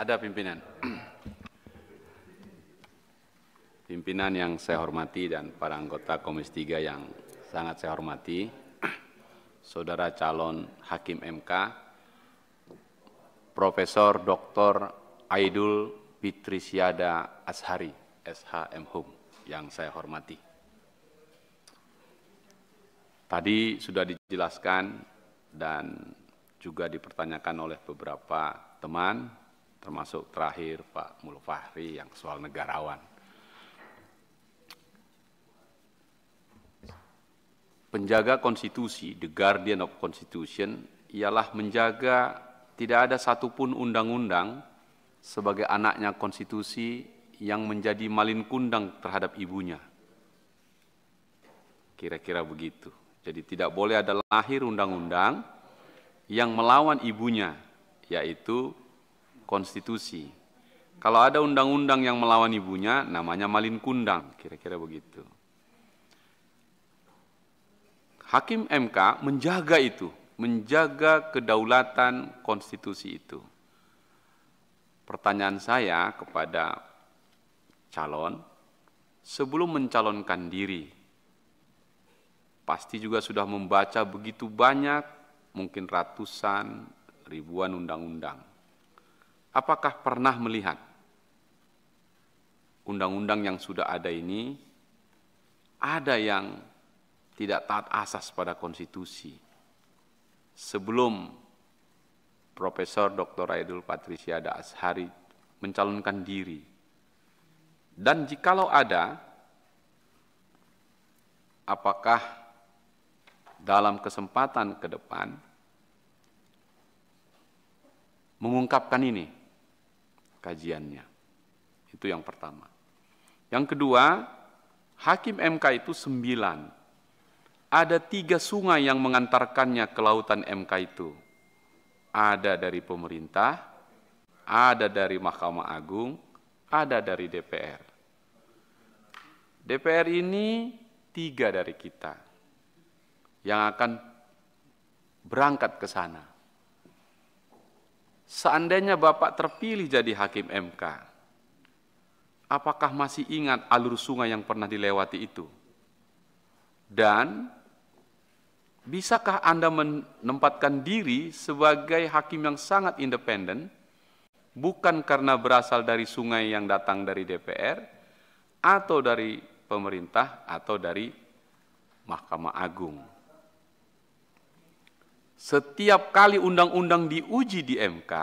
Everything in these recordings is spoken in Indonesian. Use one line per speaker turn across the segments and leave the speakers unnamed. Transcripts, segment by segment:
Ada pimpinan. Pimpinan yang saya hormati dan para anggota Komisi 3 yang sangat saya hormati, Saudara calon Hakim MK, Profesor Dr. Aidul Fitrisyada Ashari, SHM Hum, yang saya hormati. Tadi sudah dijelaskan dan juga dipertanyakan oleh beberapa teman termasuk terakhir Pak Mulfahri yang soal negarawan. Penjaga konstitusi, the guardian of constitution, ialah menjaga tidak ada satupun undang-undang sebagai anaknya konstitusi yang menjadi malin kundang terhadap ibunya. Kira-kira begitu. Jadi tidak boleh ada lahir undang-undang yang melawan ibunya, yaitu konstitusi. Kalau ada undang-undang yang melawan ibunya, namanya malin kundang, kira-kira begitu. Hakim MK menjaga itu, menjaga kedaulatan konstitusi itu. Pertanyaan saya kepada calon, sebelum mencalonkan diri, pasti juga sudah membaca begitu banyak, mungkin ratusan, ribuan undang-undang. Apakah pernah melihat undang-undang yang sudah ada ini ada yang tidak taat asas pada konstitusi? Sebelum Profesor Dr. Aidul Da Ashari mencalonkan diri. Dan jikalau ada, apakah dalam kesempatan ke depan mengungkapkan ini kajiannya. Itu yang pertama. Yang kedua, hakim MK itu sembilan. Ada tiga sungai yang mengantarkannya ke lautan MK itu. Ada dari pemerintah, ada dari Mahkamah Agung, ada dari DPR. DPR ini tiga dari kita yang akan berangkat ke sana Seandainya Bapak terpilih jadi hakim MK, apakah masih ingat alur sungai yang pernah dilewati itu? Dan bisakah Anda menempatkan diri sebagai hakim yang sangat independen, bukan karena berasal dari sungai yang datang dari DPR, atau dari pemerintah, atau dari Mahkamah Agung? setiap kali undang-undang diuji di MK,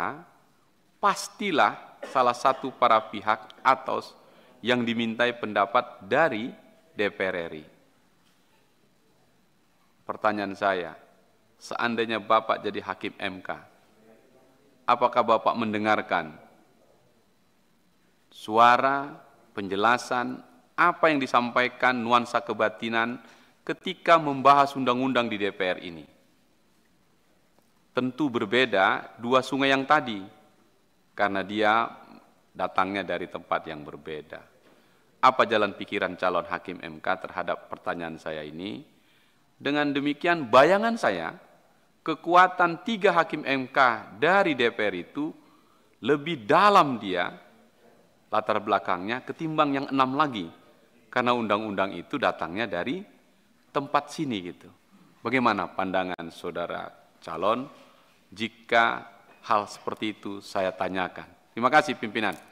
pastilah salah satu para pihak atau yang dimintai pendapat dari DPR RI. Pertanyaan saya, seandainya Bapak jadi hakim MK, apakah Bapak mendengarkan suara, penjelasan, apa yang disampaikan nuansa kebatinan ketika membahas undang-undang di DPR ini? tentu berbeda dua sungai yang tadi, karena dia datangnya dari tempat yang berbeda. Apa jalan pikiran calon hakim MK terhadap pertanyaan saya ini? Dengan demikian, bayangan saya, kekuatan tiga hakim MK dari DPR itu lebih dalam dia latar belakangnya ketimbang yang enam lagi. Karena undang-undang itu datangnya dari tempat sini gitu. Bagaimana pandangan saudara calon jika hal seperti itu saya tanyakan. Terima kasih pimpinan.